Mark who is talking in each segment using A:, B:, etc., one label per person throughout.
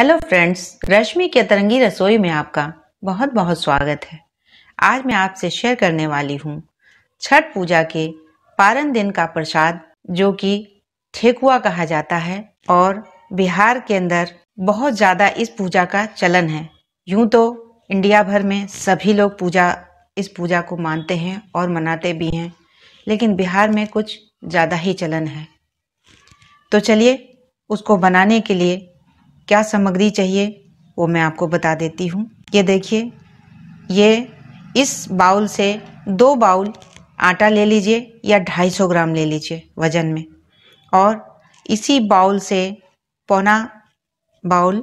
A: hello friends रश्मि के तरंगी रसोई में आपका बहुत बहुत स्वागत है आज मैं आपसे शेयर करने वाली हूँ छठ पूजा के पारन दिन का प्रसाद जो कि ठेकुआ कहा जाता है और बिहार के अंदर बहुत ज़्यादा इस पूजा का चलन है यूं तो इंडिया भर में सभी लोग पूजा इस पूजा को मानते हैं और मनाते भी हैं लेकिन बिहार में कुछ ज़्यादा ही चलन है तो चलिए उसको बनाने के लिए क्या सामग्री चाहिए वो मैं आपको बता देती हूँ ये देखिए ये इस बाउल से दो बाउल आटा ले लीजिए या 250 ग्राम ले लीजिए वज़न में और इसी बाउल से पौना बाउल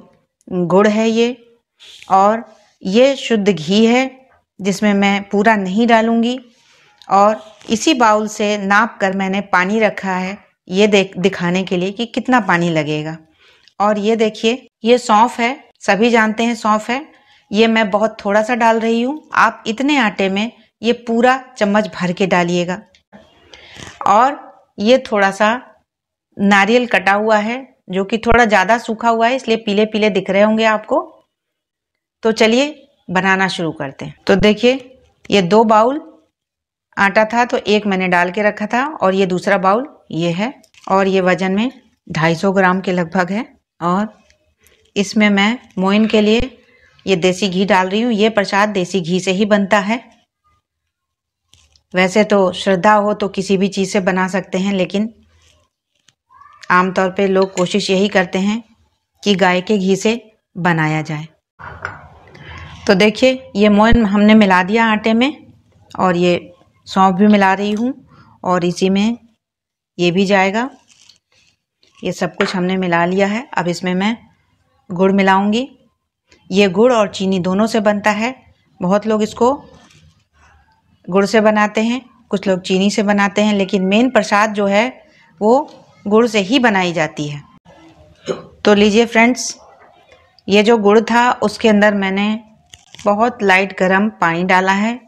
A: गुड़ है ये और ये शुद्ध घी है जिसमें मैं पूरा नहीं डालूँगी और इसी बाउल से नाप कर मैंने पानी रखा है ये देख दिखाने के लिए कि कितना पानी लगेगा और ये देखिए ये सौंफ है सभी जानते हैं सौंफ है ये मैं बहुत थोड़ा सा डाल रही हूँ आप इतने आटे में ये पूरा चम्मच भर के डालिएगा और ये थोड़ा सा नारियल कटा हुआ है जो कि थोड़ा ज़्यादा सूखा हुआ है इसलिए पीले पीले दिख रहे होंगे आपको तो चलिए बनाना शुरू करते हैं तो देखिए ये दो बाउल आटा था तो एक मैंने डाल के रखा था और ये दूसरा बाउल ये है और ये वज़न में 250 ग्राम के लगभग है और इसमें मैं मोइन के लिए ये देसी घी डाल रही हूँ ये प्रसाद देसी घी से ही बनता है वैसे तो श्रद्धा हो तो किसी भी चीज़ से बना सकते हैं लेकिन आमतौर पे लोग कोशिश यही करते हैं कि गाय के घी से बनाया जाए तो देखिए ये मोइन हमने मिला दिया आटे में और ये सौंफ भी मिला रही हूँ और इसी में ये भी जाएगा ये सब कुछ हमने मिला लिया है अब इसमें मैं गुड़ मिलाऊंगी ये गुड़ और चीनी दोनों से बनता है बहुत लोग इसको गुड़ से बनाते हैं कुछ लोग चीनी से बनाते हैं लेकिन मेन प्रसाद जो है वो गुड़ से ही बनाई जाती है तो लीजिए फ्रेंड्स ये जो गुड़ था उसके अंदर मैंने बहुत लाइट गर्म पानी डाला है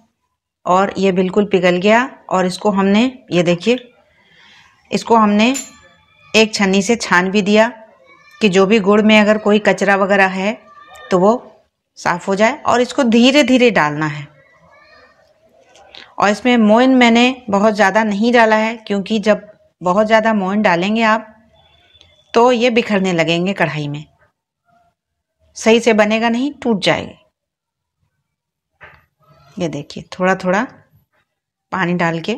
A: और ये बिल्कुल पिघल गया और इसको हमने ये देखिए इसको हमने एक छन्नी से छान भी दिया कि जो भी गुड़ में अगर कोई कचरा वगैरह है तो वो साफ हो जाए और इसको धीरे धीरे डालना है और इसमें मोइन मैंने बहुत ज़्यादा नहीं डाला है क्योंकि जब बहुत ज़्यादा मोइन डालेंगे आप तो ये बिखरने लगेंगे कढ़ाई में सही से बनेगा नहीं टूट जाएगी ये देखिए थोड़ा थोड़ा पानी डाल के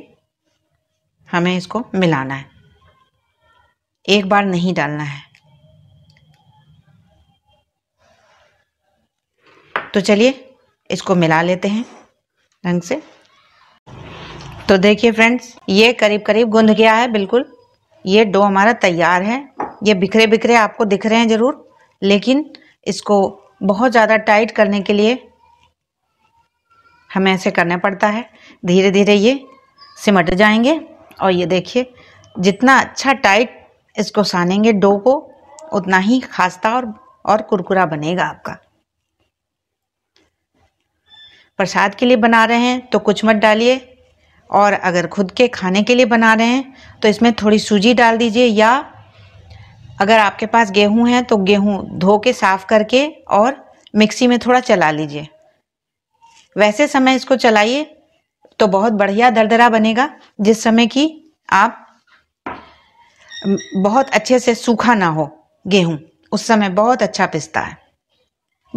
A: हमें इसको मिलाना है एक बार नहीं डालना है तो चलिए इसको मिला लेते हैं ढंग से तो देखिए फ्रेंड्स ये करीब करीब गूंध गया है बिल्कुल ये डो हमारा तैयार है ये बिखरे बिखरे आपको दिख रहे हैं ज़रूर लेकिन इसको बहुत ज़्यादा टाइट करने के लिए हमें ऐसे करना पड़ता है धीरे धीरे ये सिमट जाएंगे और ये देखिए जितना अच्छा टाइट इसको सानेंगे डो को उतना ही खास्ता और और कुरकुरा बनेगा आपका प्रसाद के लिए बना रहे हैं तो कुछ मत डालिए और अगर खुद के खाने के लिए बना रहे हैं तो इसमें थोड़ी सूजी डाल दीजिए या अगर आपके पास गेहूं है तो गेहूं धो के साफ करके और मिक्सी में थोड़ा चला लीजिए वैसे समय इसको चलाइए तो बहुत बढ़िया दरदरा बनेगा जिस समय कि आप बहुत अच्छे से सूखा ना हो गेहूं उस समय बहुत अच्छा पिसता है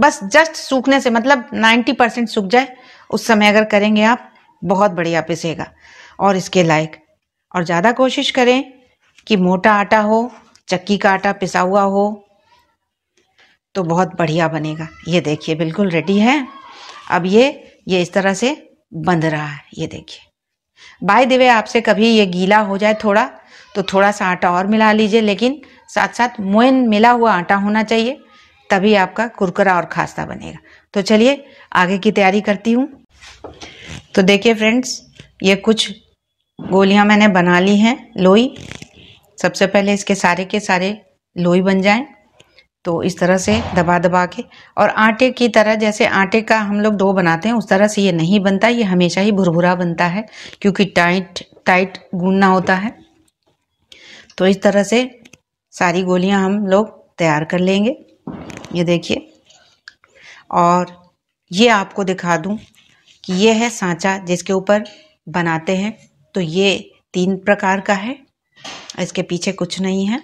A: बस जस्ट सूखने से मतलब 90 परसेंट सूख जाए उस समय अगर करेंगे आप बहुत बढ़िया पिसेगा और इसके लायक और ज़्यादा कोशिश करें कि मोटा आटा हो चक्की का आटा पिसा हुआ हो तो बहुत बढ़िया बनेगा ये देखिए बिल्कुल रेडी है अब ये ये इस तरह से बंध रहा है ये देखिए बाय दिवे आपसे कभी ये गीला हो जाए थोड़ा तो थोड़ा सा आटा और मिला लीजिए लेकिन साथ साथ मोइन मिला हुआ आटा होना चाहिए तभी आपका कुरकुरा और खास्ता बनेगा तो चलिए आगे की तैयारी करती हूँ तो देखिए फ्रेंड्स ये कुछ गोलियाँ मैंने बना ली हैं लोई सबसे पहले इसके सारे के सारे लोई बन जाएं तो इस तरह से दबा दबा के और आटे की तरह जैसे आटे का हम लोग डो बनाते हैं उस तरह से ये नहीं बनता ये हमेशा ही भुरभुरा बनता है क्योंकि टाइट टाइट गूंदना होता है तो इस तरह से सारी गोलियां हम लोग तैयार कर लेंगे ये देखिए और ये आपको दिखा दूं कि ये है सांचा जिसके ऊपर बनाते हैं तो ये तीन प्रकार का है इसके पीछे कुछ नहीं है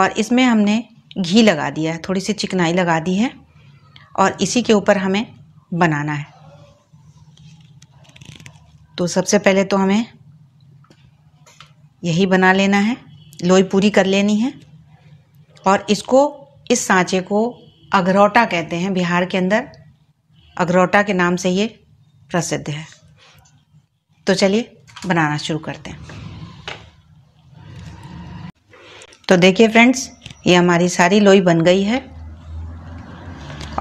A: और इसमें हमने घी लगा दिया है थोड़ी सी चिकनाई लगा दी है और इसी के ऊपर हमें बनाना है तो सबसे पहले तो हमें यही बना लेना है लोई पूरी कर लेनी है और इसको इस सांचे को अगरौटा कहते हैं बिहार के अंदर अगरौटा के नाम से ये प्रसिद्ध है तो चलिए बनाना शुरू करते हैं तो देखिए फ्रेंड्स ये हमारी सारी लोई बन गई है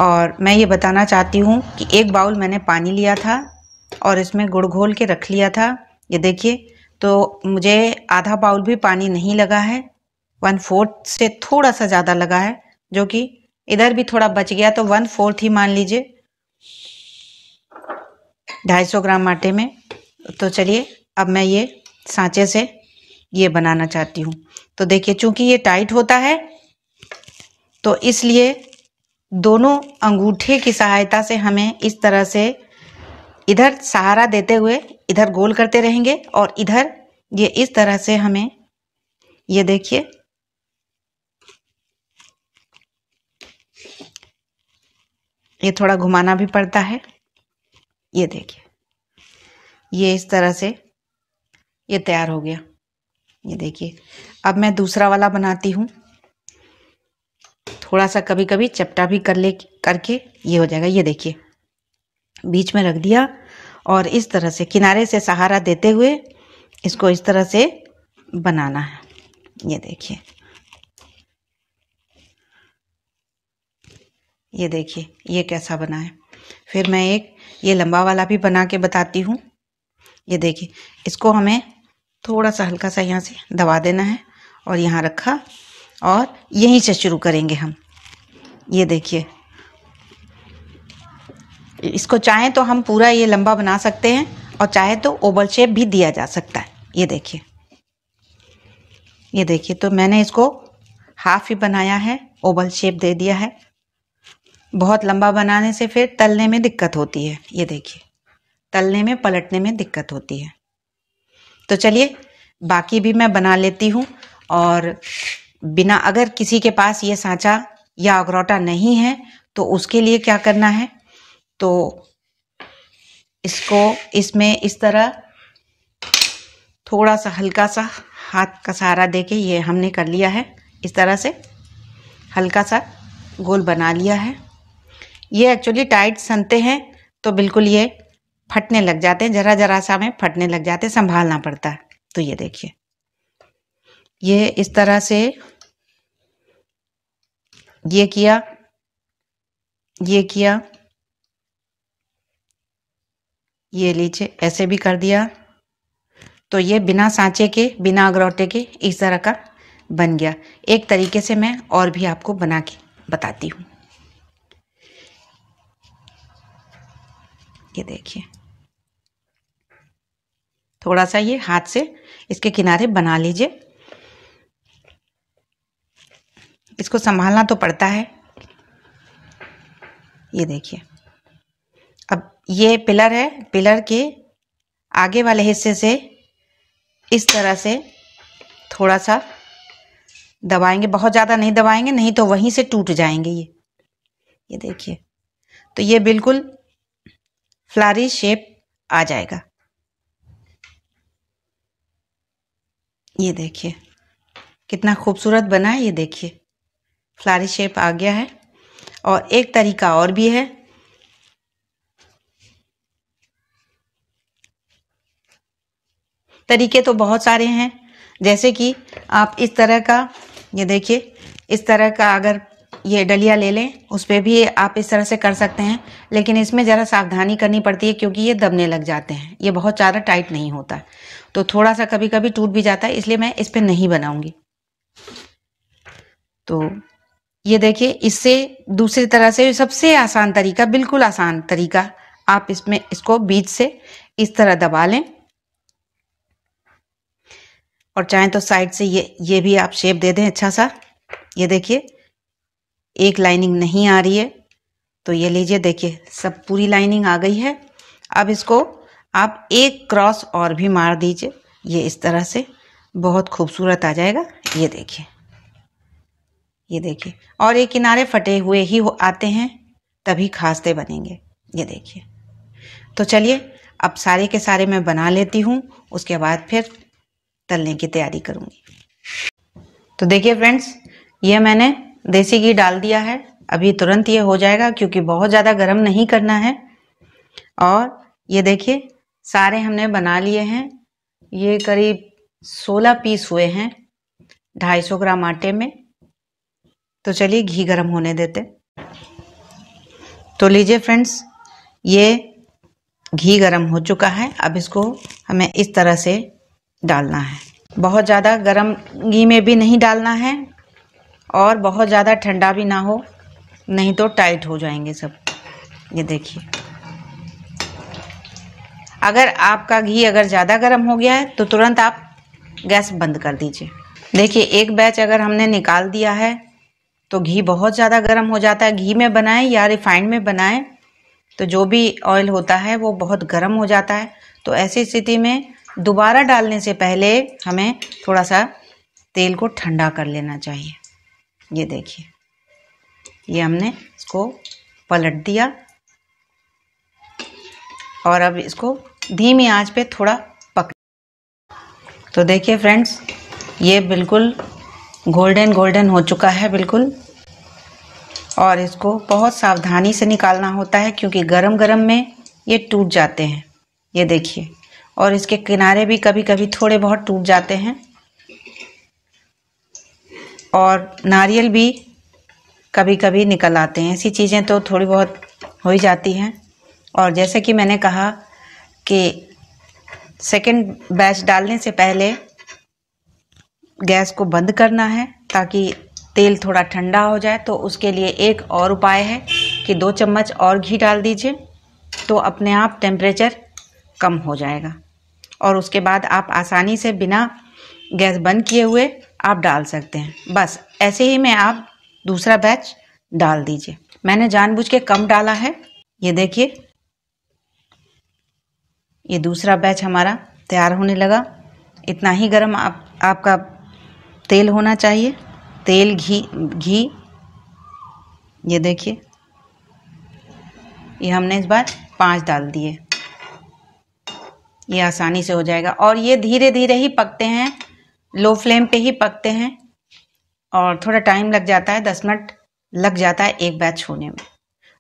A: और मैं ये बताना चाहती हूँ कि एक बाउल मैंने पानी लिया था और इसमें गुड़ घोल के रख लिया था ये देखिए तो मुझे आधा बाउल भी पानी नहीं लगा है वन फोर्थ से थोड़ा सा ज़्यादा लगा है जो कि इधर भी थोड़ा बच गया तो वन फोर्थ ही मान लीजिए ढाई सौ ग्राम आटे में तो चलिए अब मैं ये सांचे से ये बनाना चाहती हूँ तो देखिए चूंकि ये टाइट होता है तो इसलिए दोनों अंगूठे की सहायता से हमें इस तरह से इधर सहारा देते हुए इधर गोल करते रहेंगे और इधर ये इस तरह से हमें ये देखिए ये थोड़ा घुमाना भी पड़ता है ये देखिए ये इस तरह से ये तैयार हो गया ये देखिए अब मैं दूसरा वाला बनाती हूँ थोड़ा सा कभी कभी चपटा भी कर ले करके ये हो जाएगा ये देखिए बीच में रख दिया और इस तरह से किनारे से सहारा देते हुए इसको इस तरह से बनाना है ये देखिए ये देखिए ये कैसा बना है फिर मैं एक ये लंबा वाला भी बना के बताती हूँ ये देखिए इसको हमें थोड़ा सा हल्का सा यहाँ से दबा देना है और यहाँ रखा और यहीं से शुरू करेंगे हम ये देखिए इसको चाहें तो हम पूरा ये लंबा बना सकते हैं और चाहे तो ओवल शेप भी दिया जा सकता है ये देखिए ये देखिए तो मैंने इसको हाफ ही बनाया है ओवल शेप दे दिया है बहुत लंबा बनाने से फिर तलने में दिक्कत होती है ये देखिए तलने में पलटने में दिक्कत होती है तो चलिए बाकी भी मैं बना लेती हूँ और बिना अगर किसी के पास ये साँचा या अगरौटा नहीं है तो उसके लिए क्या करना है तो इसको इसमें इस तरह थोड़ा सा हल्का सा हाथ का सहारा दे के ये हमने कर लिया है इस तरह से हल्का सा गोल बना लिया है ये एक्चुअली टाइट सनते हैं तो बिल्कुल ये फटने लग जाते हैं ज़रा ज़रा सा में फटने लग जाते हैं संभालना पड़ता है तो ये देखिए ये इस तरह से ये किया ये किया ये लीजिए ऐसे भी कर दिया तो ये बिना सांचे के बिना अगरौटे के इस तरह का बन गया एक तरीके से मैं और भी आपको बना के बताती हूँ ये देखिए थोड़ा सा ये हाथ से इसके किनारे बना लीजिए इसको संभालना तो पड़ता है ये देखिए ये पिलर है पिलर के आगे वाले हिस्से से इस तरह से थोड़ा सा दबाएंगे बहुत ज़्यादा नहीं दबाएंगे नहीं तो वहीं से टूट जाएंगे ये ये देखिए तो ये बिल्कुल फ्लारी शेप आ जाएगा ये देखिए कितना खूबसूरत बना है ये देखिए फ्लारी शेप आ गया है और एक तरीका और भी है तरीके तो बहुत सारे हैं जैसे कि आप इस तरह का ये देखिए इस तरह का अगर ये डलिया ले लें उस पर भी आप इस तरह से कर सकते हैं लेकिन इसमें ज़रा सावधानी करनी पड़ती है क्योंकि ये दबने लग जाते हैं ये बहुत ज़्यादा टाइट नहीं होता तो थोड़ा सा कभी कभी टूट भी जाता है इसलिए मैं इस पर नहीं बनाऊँगी तो ये देखिए इससे दूसरी तरह से सबसे आसान तरीका बिल्कुल आसान तरीका आप इसमें इसको बीच से इस तरह दबा लें और चाहें तो साइड से ये ये भी आप शेप दे दें अच्छा सा ये देखिए एक लाइनिंग नहीं आ रही है तो ये लीजिए देखिए सब पूरी लाइनिंग आ गई है अब इसको आप एक क्रॉस और भी मार दीजिए ये इस तरह से बहुत खूबसूरत आ जाएगा ये देखिए ये देखिए और ये किनारे फटे हुए ही हो आते हैं तभी खास्ते बनेंगे ये देखिए तो चलिए अब सारे के सारे मैं बना लेती हूँ उसके बाद फिर तलने की तैयारी करूँगी तो देखिए फ्रेंड्स ये मैंने देसी घी डाल दिया है अभी तुरंत ये हो जाएगा क्योंकि बहुत ज़्यादा गर्म नहीं करना है और ये देखिए सारे हमने बना लिए हैं ये करीब 16 पीस हुए हैं 250 ग्राम आटे में तो चलिए घी गर्म होने देते तो लीजिए फ्रेंड्स ये घी गर्म हो चुका है अब इसको हमें इस तरह से डालना है बहुत ज़्यादा गर्म घी में भी नहीं डालना है और बहुत ज़्यादा ठंडा भी ना हो नहीं तो टाइट हो जाएंगे सब ये देखिए अगर आपका घी अगर ज़्यादा गर्म हो गया है तो तुरंत आप गैस बंद कर दीजिए देखिए एक बैच अगर हमने निकाल दिया है तो घी बहुत ज़्यादा गर्म हो जाता है घी में बनाएं या रिफाइंड में बनाएं तो जो भी ऑयल होता है वो बहुत गर्म हो जाता है तो ऐसी स्थिति में दोबारा डालने से पहले हमें थोड़ा सा तेल को ठंडा कर लेना चाहिए ये देखिए ये हमने इसको पलट दिया और अब इसको धीमी आंच पे थोड़ा पक तो देखिए फ्रेंड्स ये बिल्कुल गोल्डन गोल्डन हो चुका है बिल्कुल और इसको बहुत सावधानी से निकालना होता है क्योंकि गरम गरम में ये टूट जाते हैं ये देखिए और इसके किनारे भी कभी कभी थोड़े बहुत टूट जाते हैं और नारियल भी कभी कभी निकल आते हैं ऐसी चीज़ें तो थोड़ी बहुत हो ही जाती हैं और जैसे कि मैंने कहा कि सेकंड बैच डालने से पहले गैस को बंद करना है ताकि तेल थोड़ा ठंडा हो जाए तो उसके लिए एक और उपाय है कि दो चम्मच और घी डाल दीजिए तो अपने आप टेम्परेचर कम हो जाएगा और उसके बाद आप आसानी से बिना गैस बंद किए हुए आप डाल सकते हैं बस ऐसे ही में आप दूसरा बैच डाल दीजिए मैंने जानबूझ के कम डाला है ये देखिए ये दूसरा बैच हमारा तैयार होने लगा इतना ही गर्म आप आपका तेल होना चाहिए तेल घी घी ये देखिए ये हमने इस बार पांच डाल दिए ये आसानी से हो जाएगा और ये धीरे धीरे ही पकते हैं लो फ्लेम पे ही पकते हैं और थोड़ा टाइम लग जाता है दस मिनट लग जाता है एक बैच होने में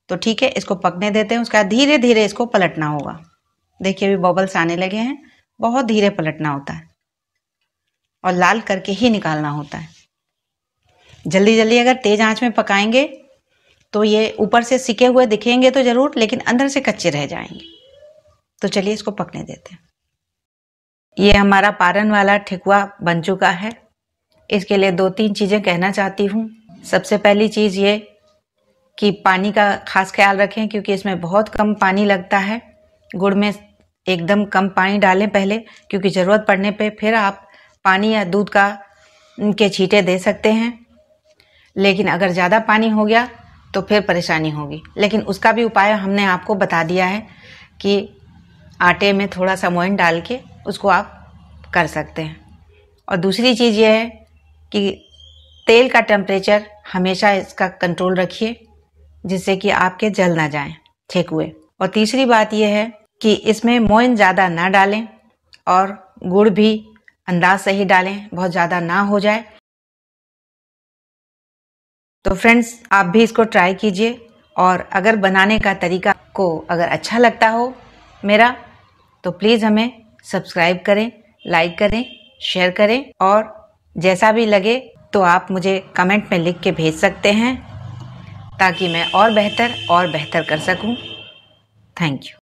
A: तो ठीक है इसको पकने देते हैं उसके बाद धीरे धीरे इसको पलटना होगा देखिए अभी बबल्स आने लगे हैं बहुत धीरे पलटना होता है और लाल करके ही निकालना होता है जल्दी जल्दी अगर तेज आंच में पकाएंगे तो ये ऊपर से सिके हुए दिखेंगे तो ज़रूर लेकिन अंदर से कच्चे रह जाएंगे तो चलिए इसको पकने देते हैं ये हमारा पारन वाला ठेकुआ बन चुका है इसके लिए दो तीन चीज़ें कहना चाहती हूँ सबसे पहली चीज़ ये कि पानी का खास ख्याल रखें क्योंकि इसमें बहुत कम पानी लगता है गुड़ में एकदम कम पानी डालें पहले क्योंकि ज़रूरत पड़ने पे फिर आप पानी या दूध का के छींटे दे सकते हैं लेकिन अगर ज़्यादा पानी हो गया तो फिर परेशानी होगी लेकिन उसका भी उपाय हमने आपको बता दिया है कि आटे में थोड़ा सा मोइन डाल के उसको आप कर सकते हैं और दूसरी चीज़ यह है कि तेल का टेम्परेचर हमेशा इसका कंट्रोल रखिए जिससे कि आपके जल ना जाए ठेक हुए और तीसरी बात यह है कि इसमें मोइन ज़्यादा ना डालें और गुड़ भी अंदाज से ही डालें बहुत ज़्यादा ना हो जाए तो फ्रेंड्स आप भी इसको ट्राई कीजिए और अगर बनाने का तरीका को अगर अच्छा लगता हो मेरा तो प्लीज़ हमें सब्सक्राइब करें लाइक करें शेयर करें और जैसा भी लगे तो आप मुझे कमेंट में लिख के भेज सकते हैं ताकि मैं और बेहतर और बेहतर कर सकूं थैंक यू